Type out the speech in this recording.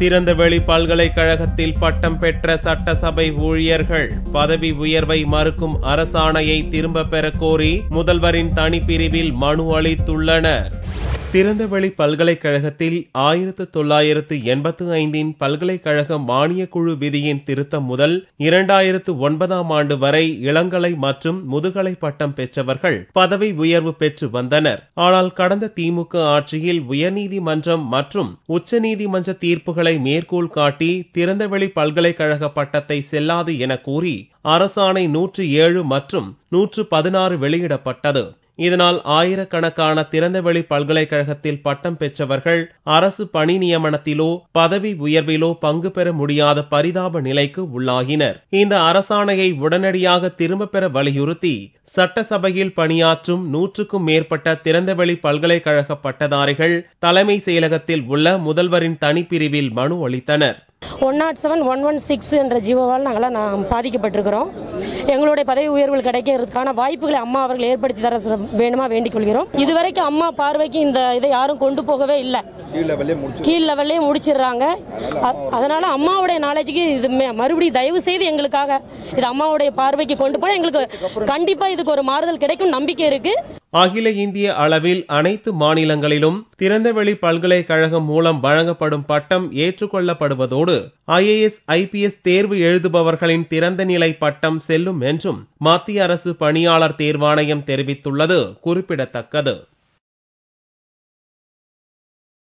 திறந்தவெளி பல்கலைக்கழகத்தில் பட்டம் பெற்ற சட்டசபை ஊழியர்கள் பதவி உயர்வை மறுக்கும் அரசாணையை திரும்பப் பெற கோரி முதல்வரின் தனிப்பிரிவில் மனு அளித்துள்ளனர் திறந்தவெளி பல்கலைக்கழகத்தில் ஆயிரத்து தொள்ளாயிரத்து எண்பத்து ஐந்தின் பல்கலைக்கழக மானியக்குழு விதியின் திருத்தம் முதல் இரண்டாயிரத்து ஒன்பதாம் ஆண்டு வரை இளங்கலை மற்றும் முதுகலை பட்டம் பெற்றவர்கள் பதவி உயர்வு பெற்று வந்தனர் ஆனால் கடந்த திமுக ஆட்சியில் உயர்நீதிமன்றம் மற்றும் உச்சநீதிமன்ற தீர்ப்புகளை மேற்கோள் காட்டி திறந்தவெளி பல்கலைக்கழக பட்டத்தை செல்லாது என கூறி அரசாணை நூற்று ஏழு மற்றும் நூற்று பதினாறு வெளியிடப்பட்டது இதனால் ஆயிரக்கணக்கான திறந்தவெளி பல்கலைக்கழகத்தில் பட்டம் பெற்றவர்கள் அரசு பணி நியமனத்திலோ பதவி உயர்விலோ பங்கு பெற முடியாத பரிதாப நிலைக்கு உள்ளாகினர் இந்த அரசாணையை உடனடியாக திரும்ப பெற வலியுறுத்தி சட்டசபையில் பணியாற்றும் நூற்றுக்கும் மேற்பட்ட திறந்தவெளி பல்கலைக்கழக பட்டதாரிகள் தலைமை செயலகத்தில் உள்ள முதல்வரின் தனிப்பிரிவில் மனு அளித்தனா் one nought seven one one six என்ற ஜீவோவால் நாங்களாம் நான் பாதிக்கப்பட்டிருக்கிறோம் எங்களுடைய பதவி உயர்வுகள் கிடைக்கிறதுக்கான வாய்ப்புகளை அம்மா அவர்கள் ஏற்படுத்தி தர வேண்டுமா வேண்டிக் கொள்கிறோம் இதுவரைக்கும் அம்மா பார்வைக்கு இந்த இதை யாரும் கொண்டு போகவே இல்லை கீழ் லெவல்லே முடிச்சிடுறாங்க அதனால அம்மாவுடைய நாலேஜுக்கு இது மறுபடியும் தயவு செய்து எங்களுக்காக இது அம்மாவுடைய பார்வைக்கு கொண்டு போய் எங்களுக்கு கண்டிப்பா இதுக்கு ஒரு மாறுதல் கிடைக்கும் நம்பிக்கை இருக்கு அகில இந்திய அளவில் அனைத்து மாநிலங்களிலும் திறந்தவெளி பல்கலைக்கழகம் மூலம் வழங்கப்படும் பட்டம் ஏற்றுக்கொள்ளப்படுவதோடு ஐஏஎஸ் ஐபிஎஸ் தேர்வு எழுதுபவர்களின் திறந்த நிலை பட்டம் செல்லும் என்றும் மத்திய அரசு பணியாளர் தேர்வாணையம் தெரிவித்துள்ளது குறிப்பிடத்தக்கது